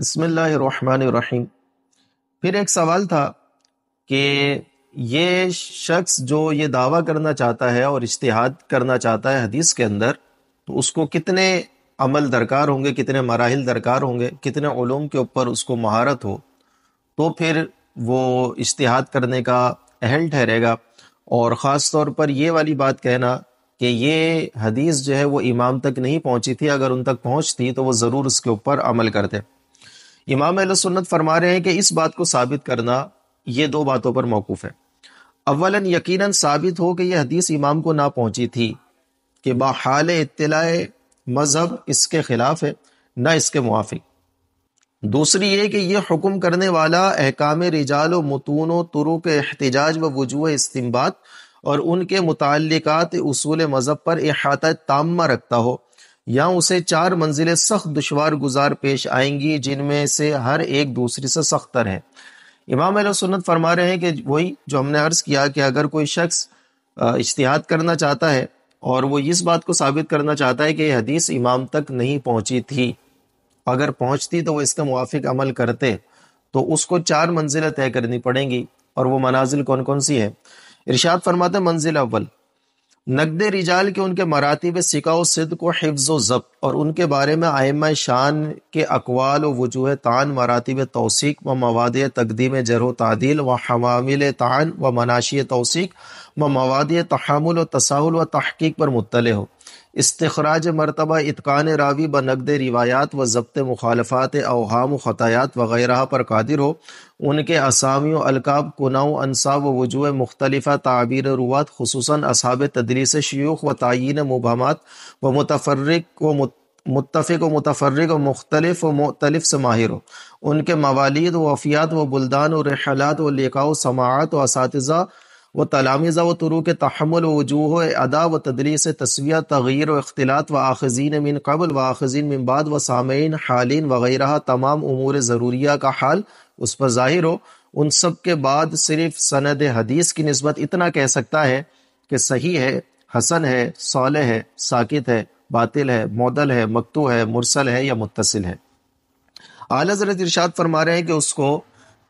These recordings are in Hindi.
बसमीम फिर एक सवाल था कि ये शख्स जो ये दावा करना चाहता है और इश्तहाद करना चाहता है हदीस के अंदर तो उसको कितने अमल दरकार होंगे कितने मराहल दरकार होंगे कितने ूम के ऊपर उसको महारत हो तो फिर वो इश्तहाद करने का अहल ठहरेगा और ख़ास तौर पर ये वाली बात कहना कि ये हदीस जो है वो इमाम तक नहीं पहुँची थी अगर उन तक पहुंचती तो वो ज़रूर उसके ऊपर अमल करते इमाम सुन्नत फरमा रहे हैं कि इस बात को साबित करना ये दो बातों पर मौकूफ़ है अवला यकीन साबित हो कि यह हदीस इमाम को ना पहुँची थी कि बाहाल इतलाए मज़हब इसके ख़िलाफ़ है ना इसके मुआफिक दूसरी ये कि यह हुक्म करने वाला अहकाम रिजाल व मतून के एहतजाज व वजू इस्तेमाल और उनके मुतक़ात असूल मज़हब पर अहात तामा रखता हो या उसे चार मंजिलें सख्त दुशवार गुजार पेश आएंगी जिनमें से हर एक दूसरी से सख्तर है इमाम सुन्नत फरमा रहे हैं कि वही जो हमने अर्ज़ किया कि अगर कोई शख्स इश्तिहाद करना चाहता है और वो इस बात को साबित करना चाहता है कि यह हदीस इमाम तक नहीं पहुंची थी अगर पहुंचती तो वो इसका मुआफ़ अमल करते तो उसको चार मंजिलें तय करनी पड़ेंगी और वो मनाजिल कौन कौन सी है इरशाद फरमाते मंजिल अव्वल नकद रिजाल के उनके मरातब सिका सिद्ध को हिफ्ज़ व ज़ब्त और उनके बारे में आयम शान के अकवाल व वजूह तान में तोसीक व मवाद तकदीम जर व तदील व हवामिल तान व मनाशी तोसीक व मवाद तहमुल व तसाउल व तहकीक पर मुतले हो इस्तखराज मरतबा इतकान रावी ब नकद रिवायात व ज़ब्त मुखालफात अवहाम ख़तायात वगैरह पर कादिर हो उनके असामियों अलकाब कुनाओं अनसाब व वजूह मुख्तलिफ़ा ताबीर रुवात खसूस असाब तदरीस शयूख व तयन मुबहमात व मुतफरक व मुतफ़ व मुतफरक व मुख्तलिफ व मुख्तलिफ से माहिर हो उनके मवालिद व अफियात व बुलदान व रहालात व लेकाओ समात व इस व तलामीज़ा व तुरू के तहमल व वजूह अदा व तदरीस तस्विया तगैर व अख्तिलात व आखजीन मिन कबल व आखजीन मिन बाद व सामीन हालीन वगैरह तमाम अमूर ज़रूरिया का हाल उस पर ज़ाहिर हो उन सब के बाद सिर्फ सनद हदीस की नस्बत इतना कह सकता है कि सही है हसन है सोल है साकित है बातिल है मौदल है मकतू है मुरसल है या मुतसिल है आला हजरत इरशाद फरमा रहे हैं कि उसको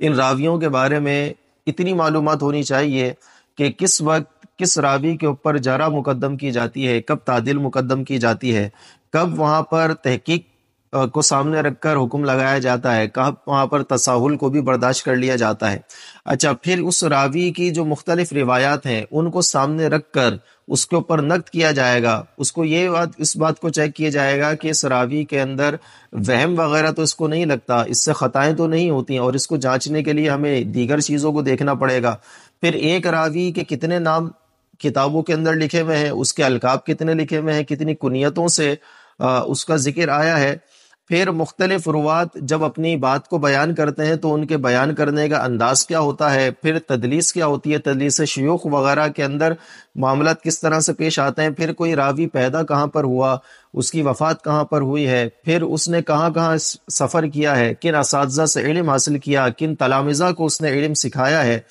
इन रावियों के बारे में इतनी मालूम होनी चाहिए कि किस वक्त किस रावी के ऊपर जरा मुकदम की जाती है कब तादिल मुकदम की जाती है कब वहाँ पर तहकीक को सामने रखकर हुक्म लगाया जाता है कहा वहाँ पर तसाहुल को भी बर्दाश्त कर लिया जाता है अच्छा फिर उस रावी की जो मुख्तलिफ रिवायात हैं उनको सामने रख कर उसके ऊपर नक्त किया जाएगा उसको ये बात इस बात को चेक किया जाएगा कि इस रावी के अंदर वहम वगैरह तो इसको नहीं लगता इससे ख़ताएँ तो नहीं होती और इसको जाँचने के लिए हमें दीगर चीज़ों को देखना पड़ेगा फिर एक रावी के कितने नाम किताबों के अंदर लिखे हुए हैं उसके अलकाब कितने लिखे हुए हैं कितनी कुनीतों से आ, उसका जिक्र आया है फिर मुख्तलिफ रुवात जब अपनी बात को बयान करते हैं तो उनके बयान करने का अंदाज क्या होता है फिर तदलीस क्या होती है तदलीस शयूख वगैरह के अंदर मामला किस तरह से पेश आते हैं फिर कोई रावी पैदा कहाँ पर हुआ उसकी वफात कहाँ पर हुई है फिर उसने कहाँ कहाँ सफ़र किया है किन इस से इलम हासिल किया किन तलामज़ा को उसने इलम सिखाया है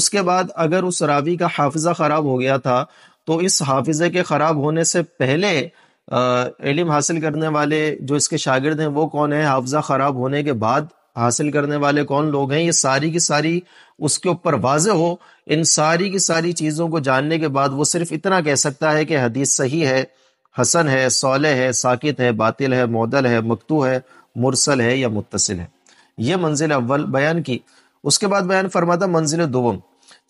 उसके बाद अगर उस रावी का हाफिज़ा ख़राब हो गया था तो इस हाफिज़े के ख़राब होने से पहले इलम हासिल करने वाले जो इसके शागिर्द हैं वो कौन है हाफजा ख़राब होने के बाद हासिल करने वाले कौन लोग हैं ये सारी की सारी उसके ऊपर वाज हो इन सारी की सारी चीज़ों को जानने के बाद वो सिर्फ इतना कह सकता है कि हदीस सही है हसन है सोल है साकित है बातिल है मोदल है मकतू है मुरसल है या मुतसिल है ये मंजिल अव्वल बयान की उसके बाद बयान फरमाता मंजिल दोवम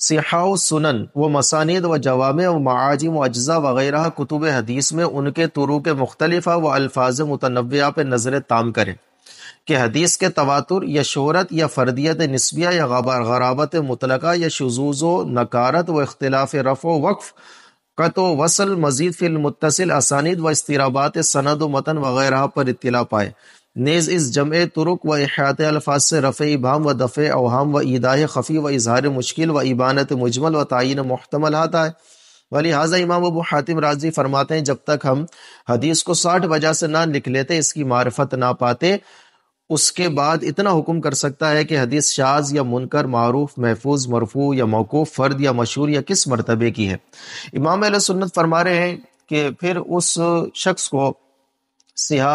सिहाव सुनन व मसानद व जवाम व माजिम व अज्जा वगैरह कुतुब हदीस में उनके तुरु के मुख्तलिफ़ा व अल्फाज मुतनव्या पर नज़र ताम करें कि हदीस के तवातुर या शहरत या फर्दियत नस्बिया या गराबत मुतलका या शजूज़ व नकारत व अख्तिलाफ़ रफ़ वक्फ़ कत वसल मजीद फिलमतसिल असानद व इसतराबात सनद व मतन वगैरह पर इतला पाए नेज़ इस जमع तुरक व अहात अल्फाज से रफ़ इबाम व दफ़ अवहम व ईदाह खफ़ी व इजहार मुश्किल व इबानत मुजमल व तयन महतमल आता है वलिहाजा इमाम अबू हातिम राजी फरमाते हैं जब तक हम हदीस को साठ वजह से ना लिख लेते इसकी मार्फत ना पाते उसके बाद इतना हुक्म कर सकता है कि हदीस शाज या मुनकर मरूफ महफूज मरफू या मौकूफ़ फ़र्द या मशहूर या किस मरतबे की है इमाम सुन्नत फरमा रहे हैं कि फिर उस शख्स को सिहा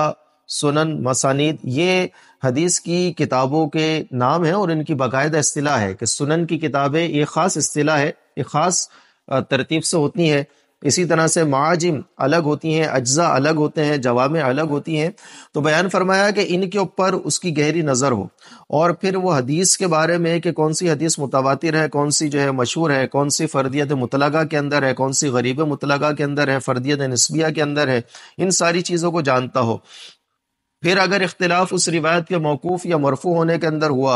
सुनन मसानिद ये हदीस की किताबों के नाम है और इनकी बाकायदा असलाह है कि सुनन की किताबें ये ख़ास असलाह है ये ख़ास तरतीब से होती हैं इसी तरह से माजिम अलग होती हैं अज्जा अलग होते हैं जवाम अलग होती हैं तो बयान फरमाया कि इनके ऊपर उसकी गहरी नज़र हो और फिर वो हदीस के बारे में कि कौन सी हदीस मुतवातिर है कौन सी जो है मशहूर है कौन सी फ़र्दियत मुतलगा के अंदर है कौन सी गरीब मुतलगा के अंदर है फ़र्दियत नस्बिया के अंदर है इन सारी चीज़ों को जानता हो फिर अगर इख्तलाफ उस रिवायत के मौकूफ़ या मरफू होने के अंदर हुआ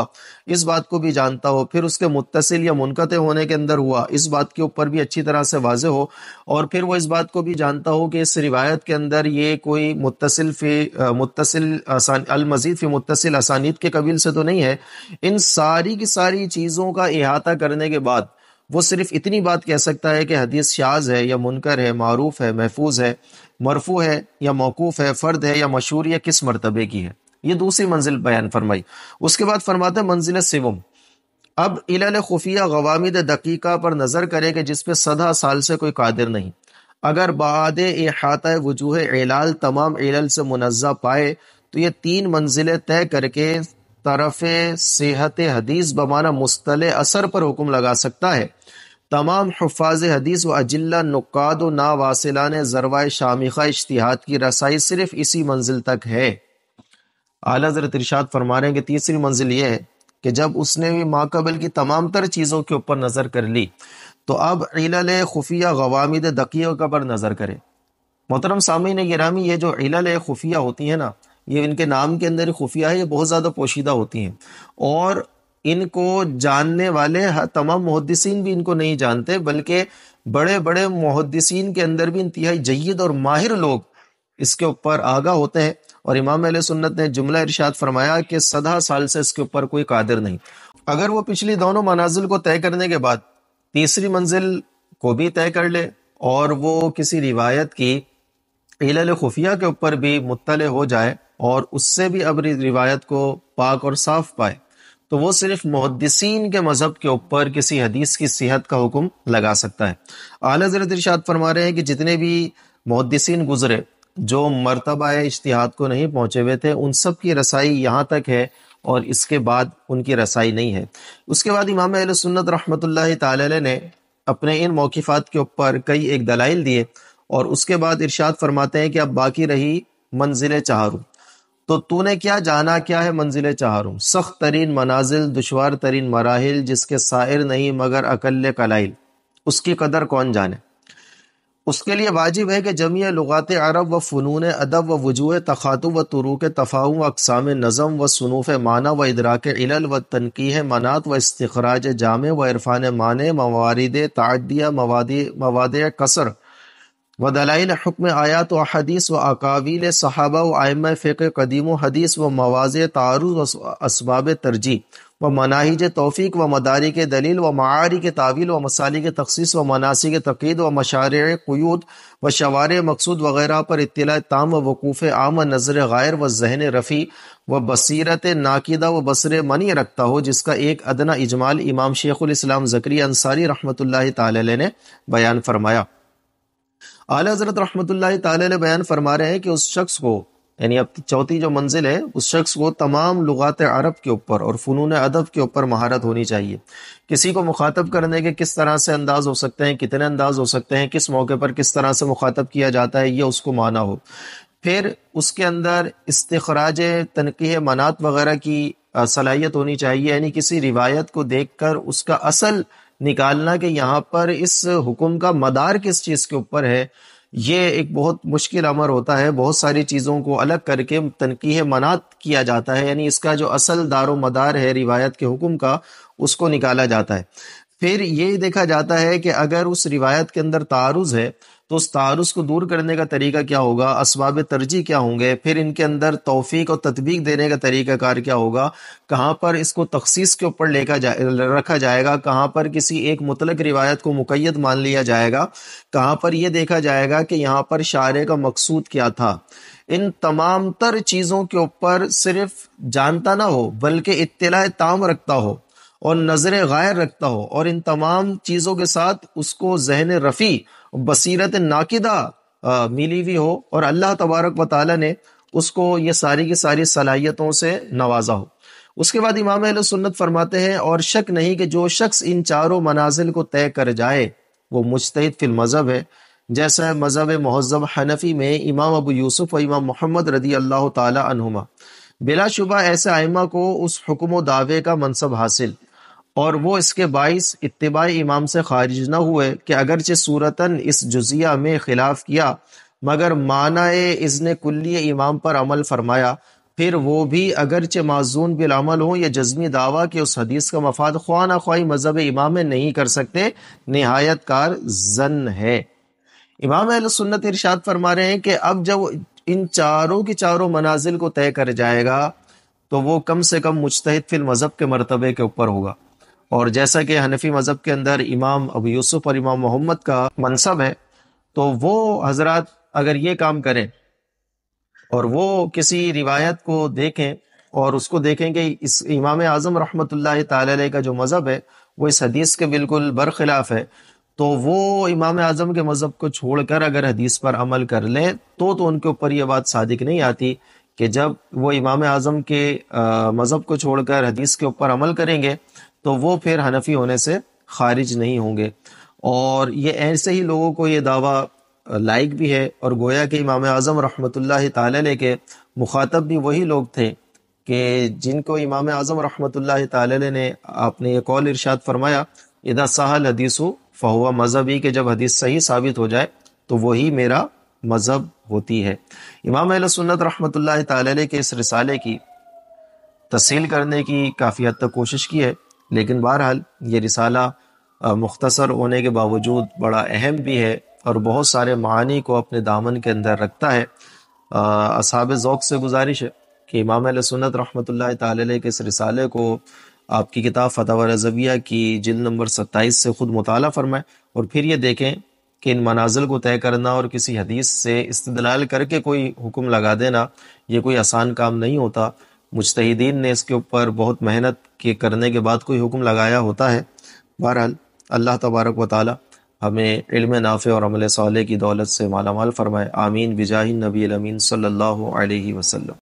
इस बात को भी जानता हो फिर उसके मुतसिल या मुनक़ होने के अंदर हुआ इस बात के ऊपर भी अच्छी तरह से वाज हो और फिर वो इस बात को भी जानता हो कि इस रिवायत के अंदर ये कोई मुतसिल फ़ी मुतसिल आसान अलमजीद फ़ी मुतसिल असानीत के कबील से तो नहीं है इन सारी की सारी चीज़ों का अहाता करने के बाद वो सिर्फ इतनी बात कह सकता है कि हदीस शाज है या मुनकर है मरूफ है महफूज है मरफू है या मौकूफ़ है फ़र्द है या मशहूर या किस मरतबे की है ये दूसरी मंजिल बयान फरमाई उसके बाद फरमाते हैं मंजिल सिवम अब इलाल खुफिया गवामिद दकीका पर नज़र करें कि जिसपे सदा साल से कोई कादिर नहीं अगर बाद अहात वजूह एलाल तमाम एलल से मुनज़ा पाए तो ये तीन मंजिलें तय करके तरफ सेहत हदीस बमाना मुस्तल असर पर हुक्म लगा सकता है तमाम हफाज हदीस व अजिल्ला नुकाद व नावासिला ने जरवा शामिखा इश्तिहाद की रसाई सिर्फ इसी मंजिल तक है आला जर तिरशाद फरमा की तीसरी मंजिल ये है कि जब उसने भी माकबल की तमाम तर चीज़ों के ऊपर नज़र कर ली तो अब इलल खुफिया गवामिद दकियों का पर नज़र करे मोहतरम सामीन गिरामी ये जो इलल खुफिया होती हैं ना ये इनके नाम के अंदर खुफिया है ये बहुत ज़्यादा पोशीदा होती हैं और इनको जानने वाले तमाम मुहदसिन भी इनको नहीं जानते बल्कि बड़े बड़े मुहदसिन के अंदर भी इंतहाई जयद और माहिर लोग इसके ऊपर आगा होते हैं और इमाम अल सुन्नत ने जुमला इरशाद फरमाया कि सदा साल से इसके ऊपर कोई कादिर नहीं अगर वो पिछली दोनों मनाजिल को तय करने के बाद तीसरी मंजिल को भी तय कर ले और वो किसी रिवायत की एल खुफिया के ऊपर भी मुतल हो जाए और उससे भी अब रिवायत को पाक और साफ पाए तो वो सिर्फ मुहदसिन के मज़हब के ऊपर किसी हदीस की सेहत का हुक्म लगा सकता है आला जरत इर्शाद फरमा रहे हैं कि जितने भी मुहदसिन गुजरे जो मरतबा इश्तिहाद को नहीं पहुँचे हुए थे उन सब की रसाई यहाँ तक है और इसके बाद उनकी रसाई नहीं है उसके बाद इमाम सुन्नत रहमत ने अपने इन मौक़ात के ऊपर कई एक दलाइल दिए और उसके बाद इर्शाद फरमाते हैं कि अब बाकी रही मंजिल चाहरू तो तूने क्या जाना क्या है मंजिल चाहरुम सख्त तरीन मनाजिल दुशवार तरीन मराहल जिसके शायर नहीं मगर अकल कलाइल उसकी कदर कौन जाने उसके लिए वाजिब है कि जमी लगात अरब व फ़नून अदब व वजू तखातु व तुरूक तफाऊ अकसाम नज़म व सनूफ़ माना व इदराक इलल व तनकीह मनात व इसतखराज जाम व इरफान मान मवारद तादिया मवाद मवाद कसर व दलाइल हक्म आयात व हदीस व अकाबिल सहाबा व आयम फ़िक कदीम हदीस व मवाज तारुज व इसबाब तरजीह व मनाहिज तोफ़ी व मदारी के दलील व मारी के तावील व मसाली के तखसीस व मनासी के तकीद व मशार क्यूद व शवार मकसूद वगैरह पर इतला ताम व वकूफ़ आम व नज़र गायर व जहन रफ़ी व बसरत नाकिदा व बसर मनी रखता हो जिसका एक अदना इजमाल इमाम शेख उम ज़करी अंसारी रहमत ला ने बयान फरमाया आल हजरत रहमत बयान फरमा रहे हैं कि उस शख्स को यानी अब चौथी जो मंजिल है उस शख्स को तमाम लगात अरब के ऊपर और फ़नून अदब के ऊपर महारत होनी चाहिए किसी को मुखातब करने के किस तरह से अंदाज हो सकते हैं कितने अंदाज हो सकते हैं किस मौके पर किस तरह से मुखातब किया जाता है ये उसको माना हो फिर उसके अंदर इस्तखराज तनकी मनात वगैरह की सलाहियत होनी चाहिए यानी किसी रिवायत को देख कर उसका असल निकालना कि यहाँ पर इस हुक्म का मदार किस चीज़ के ऊपर है ये एक बहुत मुश्किल अमर होता है बहुत सारी चीज़ों को अलग करके तनकीह मनात किया जाता है यानी इसका जो असल दारो मदार है रिवायत के हुक्म का उसको निकाला जाता है फिर ये देखा जाता है कि अगर उस रिवायत के अंदर तारुज़ है तो उस तारुस को दूर करने का तरीका क्या होगा इसबाब तरजीह क्या होंगे फिर इनके अंदर तोफ़ी और तदबीक देने का तरीक़ाकार क्या होगा कहाँ पर इसको तखसीस के ऊपर लेकर जा रखा जाएगा कहाँ पर किसी एक मुतलक रिवायत को मुकैद मान लिया जाएगा कहाँ पर यह देखा जाएगा कि यहाँ पर शार का मकसूद क्या था इन तमाम तर चीज़ों के ऊपर सिर्फ जानता ना हो बल्कि इतला ताम रखता हो और नज़र गायर रखता हो और इन तमाम चीज़ों के साथ उसको जहन रफ़ी बसीरत नाकिदा मिली हुई हो और अल्लाह तबारक व ताली ने उसको ये सारी की सारी सलाहियतों से नवाजा हो उसके बाद इमाम सुन्नत फरमाते हैं और शक नहीं कि जो शख्स इन चारों मनाजिल को तय कर जाए वो मुस्त फिल मज़हब है जैसा मज़हब महजब हनफी में इमाम अबू यूसुफ और इमाम मोहम्मद रदी अल्लाह तुमा बिलाशुबा ऐसे आयमा को उस हुक्म दावे का मनसब हासिल और वो इसके बायस इतबाई इमाम से खारिज न हुए कि अगरचे सूरतन इस जुजिया में खिलाफ किया मगर माना इसने कुल इमाम पर अमल फरमाया फिर वो भी अगरचे माजून बिलअमल हों या जज्मी दावा कि उस हदीस का मफाद ख्वाना ख्वाही मजहब इमाम नहीं कर सकते नहायत कार जन है इमाम सुन्नत इरशाद फरमा रहे हैं कि अब जब इन चारों के चारों मनाजिल को तय कर जाएगा तो वो कम से कम मुश्तद फिल मज़हब के मरतबे के ऊपर होगा और जैसा कि हनफी मज़हब के अंदर इमाम अब यूसुफ और इमाम मोहम्मद का मनसब है तो वो हजरत अगर ये काम करें और वो किसी रिवायत को देखें और उसको देखें कि इस इमाम आज़म रहमत का जो मज़हब है वो इस हदीस के बिल्कुल बरखिलाफ़ है तो वो इमाम आज़म के मज़हब को छोड़कर अगर हदीस पर अमल कर लें तो तो उनके ऊपर ये बात सादिक नहीं आती कि जब वो इमाम आज़म के मज़हब को छोड़कर हदीस के ऊपर अमल करेंगे तो वो फिर हनफी होने से खारिज नहीं होंगे और ये ऐसे ही लोगों को ये दावा लायक भी है और गोया के इमाम आज़म रहमतुल्लाह ताल के मुखातब भी वही लोग थे कि जिनको इमाम आज़म रहमतुल्लाह ताल ने आपने ये कौल इरशाद फरमाया इदा साहल हदीसु फ़हुआ मज़हबी के जब हदीस सही साबित हो जाए तो वही मेरा मज़हब होती है इमाम सुन्नत रहमतुल्लाह ताल के इस रिसाले की तसील करने की काफ़ी हद तक कोशिश की है लेकिन बहरहाल ये रिसाला मुख्तसर होने के बावजूद बड़ा अहम भी है और बहुत सारे मानी को अपने दामन के अंदर रखता है असाब ओक़ से गुजारिश है कि इमाम सुनत रहमत ताल के इस रिसाले को आपकी किताब फ़तह रजविया की जिल नंबर सत्ताईस से ख़ुद मताल फरमाएँ और फिर ये देखें कि इन मनाजिल को तय करना और किसी हदीस से इस्तलाल करके कोई हुक्म लगा देना ये कोई आसान काम नहीं होता मुश्तदीन ने इसके ऊपर बहुत मेहनत के करने के बाद कोई हुक्म लगाया होता है बहरहाल अल्लाह तबारक व हमें इल्म नाफ़े और अमल साले की दौलत से मालामाल फरमाए आमीन बिजाही नबी अमीन सल्लल्लाहु अलैहि वसल्लम